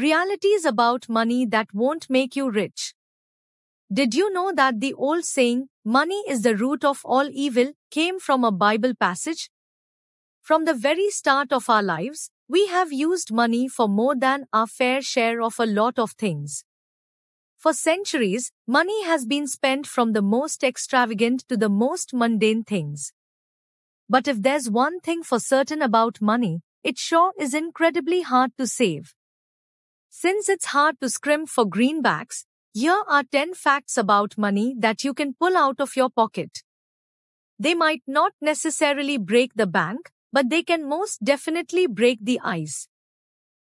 Realities about money that won't make you rich. Did you know that the old saying, money is the root of all evil, came from a Bible passage? From the very start of our lives, we have used money for more than our fair share of a lot of things. For centuries, money has been spent from the most extravagant to the most mundane things. But if there's one thing for certain about money, it sure is incredibly hard to save. Since it's hard to scrimp for greenbacks, here are 10 facts about money that you can pull out of your pocket. They might not necessarily break the bank, but they can most definitely break the ice.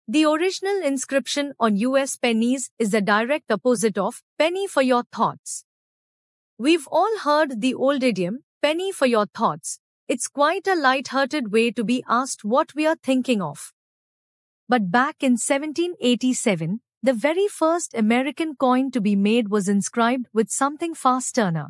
The original inscription on US pennies is the direct opposite of penny for your thoughts. We've all heard the old idiom, penny for your thoughts. It's quite a light-hearted way to be asked what we are thinking of. But back in 1787, the very first American coin to be made was inscribed with something far sterner.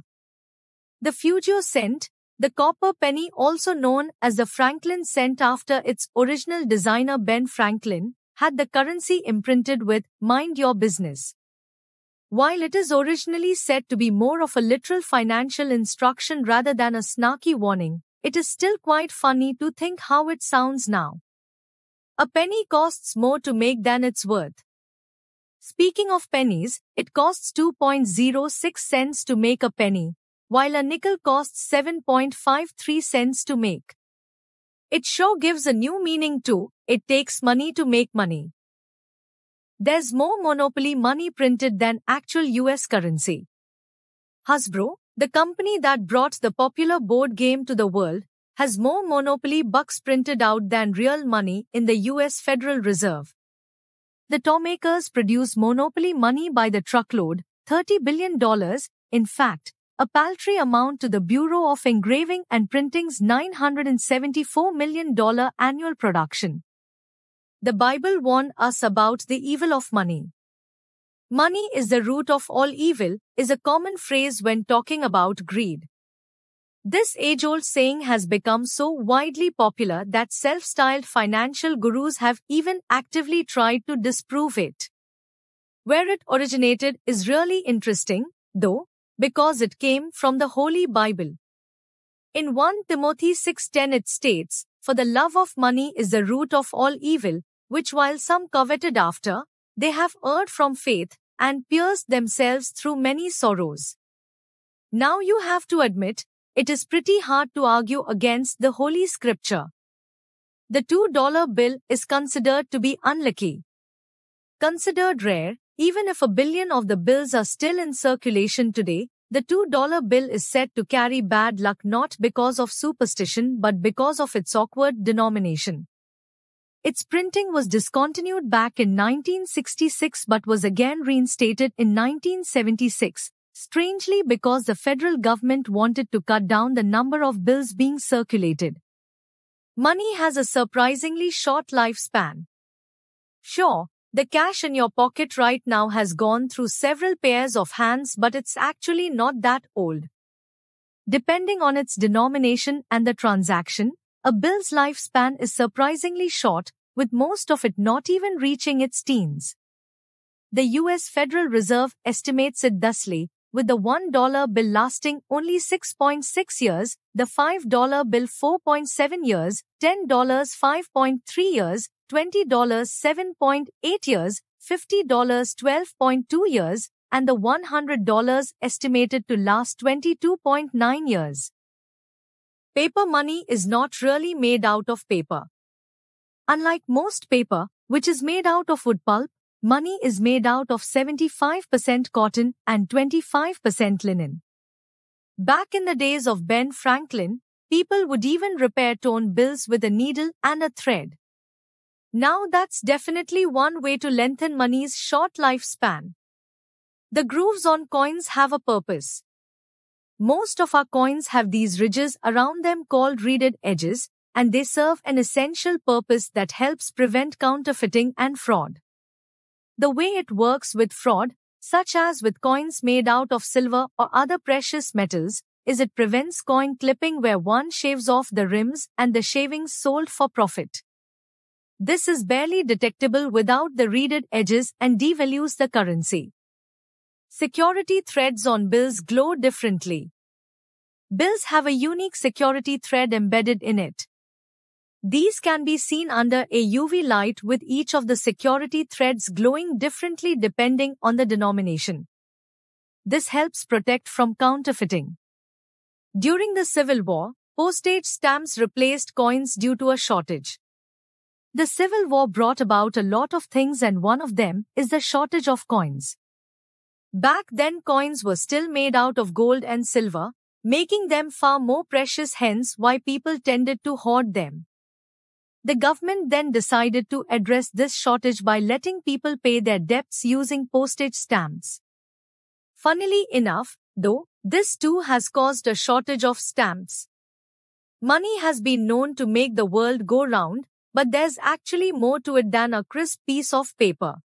The Fugio cent, the copper penny also known as the Franklin cent after its original designer Ben Franklin, had the currency imprinted with mind your business. While it is originally said to be more of a literal financial instruction rather than a snarky warning, it is still quite funny to think how it sounds now. A penny costs more to make than it's worth. Speaking of pennies, it costs 2.06 cents to make a penny, while a nickel costs 7.53 cents to make. It sure gives a new meaning to it takes money to make money. There's more monopoly money printed than actual US currency. Hasbro, the company that brought the popular board game to the world, has more monopoly bucks printed out than real money in the US Federal Reserve. The Tomakers produce monopoly money by the truckload, $30 billion, in fact, a paltry amount to the Bureau of Engraving and Printing's $974 million annual production. The Bible warned us about the evil of money. Money is the root of all evil is a common phrase when talking about greed. This age old saying has become so widely popular that self styled financial gurus have even actively tried to disprove it. Where it originated is really interesting, though, because it came from the Holy Bible. In 1 Timothy 6:10 it states, "For the love of money is the root of all evil, which while some coveted after, they have erred from faith and pierced themselves through many sorrows." Now you have to admit it is pretty hard to argue against the Holy Scripture. The $2 bill is considered to be unlucky. Considered rare, even if a billion of the bills are still in circulation today, the $2 bill is said to carry bad luck not because of superstition but because of its awkward denomination. Its printing was discontinued back in 1966 but was again reinstated in 1976, strangely because the federal government wanted to cut down the number of bills being circulated. Money has a surprisingly short lifespan. Sure, the cash in your pocket right now has gone through several pairs of hands, but it's actually not that old. Depending on its denomination and the transaction, a bill's lifespan is surprisingly short, with most of it not even reaching its teens. The US Federal Reserve estimates it thusly with the $1 bill lasting only 6.6 years, the $5 bill 4.7 years, $10 5.3 years, $20 7.8 years, $50 12.2 years, and the $100 estimated to last 22.9 years. Paper money is not really made out of paper. Unlike most paper, which is made out of wood pulp, Money is made out of 75% cotton and 25% linen. Back in the days of Ben Franklin, people would even repair torn bills with a needle and a thread. Now that's definitely one way to lengthen money's short lifespan. The grooves on coins have a purpose. Most of our coins have these ridges around them called reeded edges, and they serve an essential purpose that helps prevent counterfeiting and fraud the way it works with fraud, such as with coins made out of silver or other precious metals, is it prevents coin clipping where one shaves off the rims and the shavings sold for profit. This is barely detectable without the reeded edges and devalues the currency. Security threads on bills glow differently. Bills have a unique security thread embedded in it. These can be seen under a UV light with each of the security threads glowing differently depending on the denomination. This helps protect from counterfeiting. During the Civil War, postage stamps replaced coins due to a shortage. The Civil War brought about a lot of things, and one of them is the shortage of coins. Back then, coins were still made out of gold and silver, making them far more precious, hence, why people tended to hoard them. The government then decided to address this shortage by letting people pay their debts using postage stamps. Funnily enough, though, this too has caused a shortage of stamps. Money has been known to make the world go round, but there's actually more to it than a crisp piece of paper.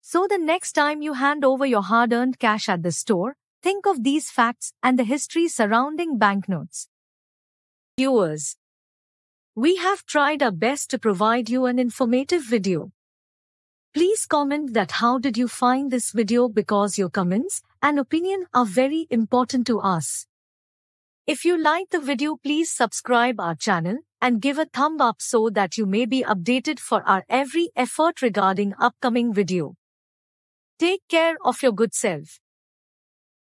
So the next time you hand over your hard earned cash at the store, think of these facts and the history surrounding banknotes. Viewers, we have tried our best to provide you an informative video. Please comment that how did you find this video because your comments and opinion are very important to us. If you like the video please subscribe our channel and give a thumb up so that you may be updated for our every effort regarding upcoming video. Take care of your good self.